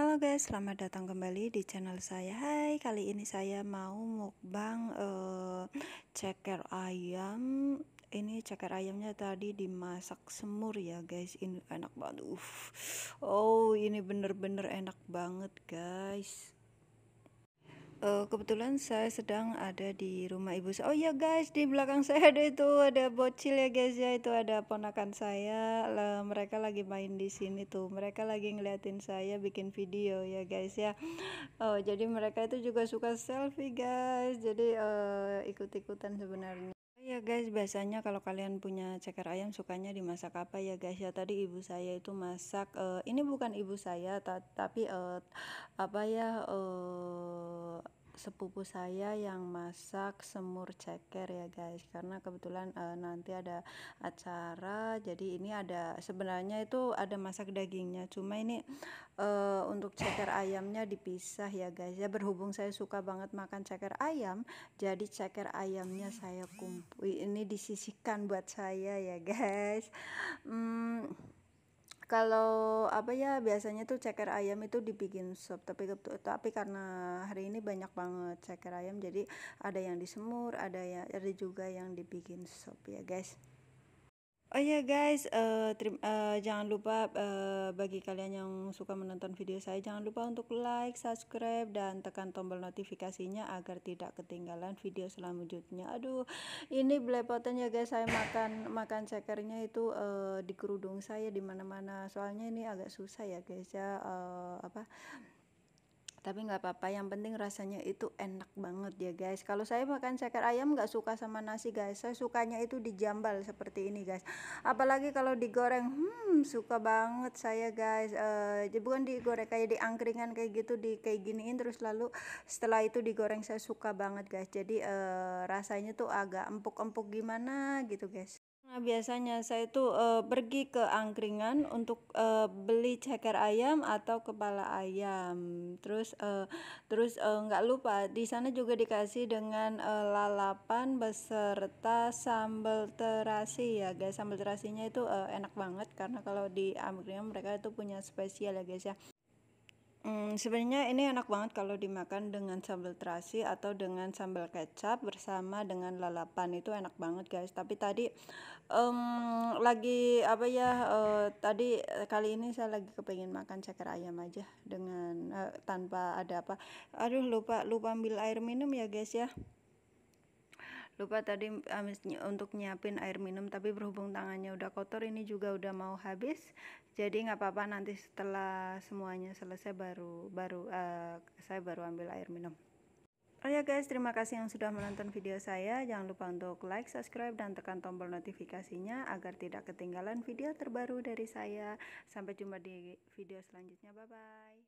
Halo guys, selamat datang kembali di channel saya. Hai, kali ini saya mau mukbang uh, ceker ayam. Ini ceker ayamnya tadi dimasak semur ya guys. Ini enak banget. Uf. Oh, ini bener-bener enak banget guys uh, kebetulan saya sedang ada di rumah ibu saya. Oh ya guys, di belakang saya ada itu ada bocil ya guys ya, itu ada ponakan saya. Lah, mereka lagi main di sini tuh. Mereka lagi ngeliatin saya bikin video ya guys ya. Oh, jadi mereka itu juga suka selfie guys. Jadi uh, ikut-ikutan sebenarnya. Ya guys, biasanya kalau kalian punya ceker ayam sukanya dimasak apa ya guys ya? Tadi ibu saya itu masak uh, ini bukan ibu saya ta tapi uh, apa ya uh, sepupu saya yang masak semur ceker ya guys karena kebetulan uh, nanti ada acara jadi ini ada sebenarnya itu ada masak dagingnya cuma ini uh, untuk ceker ayamnya dipisah ya guys ya berhubung saya suka banget makan ceker ayam jadi ceker ayamnya saya kumpul ini disisihkan buat saya ya guys hmm kalau apa ya biasanya tuh ceker ayam itu dibikin sop. tapi tapi karena hari ini banyak banget ceker ayam jadi ada yang disemur ada ya ada juga yang dibikin sop ya guys Oh ya guys, uh, eh, terim, uh, eh, jangan lupa uh, bagi kalian yang suka menonton video saya, jangan lupa untuk like, subscribe, dan tekan tombol notifikasinya agar tidak ketinggalan video selanjutnya. Aduh, ini belepotan ya guys, saya makan makan cekernya itu uh, di kerudung saya di mana-mana. Soalnya ini agak susah ya guys ya, uh, apa? tapi nggak apa-apa yang penting rasanya itu enak banget ya guys kalau saya makan ceker ayam nggak suka sama nasi guys saya sukanya itu dijambal seperti ini guys apalagi kalau digoreng hmm suka banget saya guys eh uh, bukan digoreng kayak diangkringan kayak gitu di kayak giniin terus lalu setelah itu digoreng saya suka banget guys jadi uh, rasanya tuh agak empuk-empuk gimana gitu guys Nah, biasanya saya itu e, eh, pergi ke angkringan untuk e, beli ceker ayam atau kepala ayam. Terus e, terus nggak lupa di sana juga dikasih dengan lalapan beserta sambal terasi ya guys. Sambal terasinya itu enak banget karena kalau di angkringan mereka itu punya spesial ya guys ya. Hmm, sebenarnya ini enak banget kalau dimakan dengan sambal terasi atau dengan sambal kecap bersama dengan lalapan itu enak banget guys. Tapi tadi um, lagi apa ya uh, tadi eh, kali ini saya lagi kepengen makan ceker ayam aja dengan uh, tanpa ada apa. Aduh lupa lupa ambil air minum ya guys ya lupa tadi untuk nyiapin air minum tapi berhubung tangannya udah kotor ini juga udah mau habis jadi nggak apa-apa nanti setelah semuanya selesai baru baru uh, saya baru ambil air minum Oh ya guys, terima kasih yang sudah menonton video saya. Jangan lupa untuk like, subscribe, dan tekan tombol notifikasinya agar tidak ketinggalan video terbaru dari saya. Sampai jumpa di video selanjutnya. Bye-bye.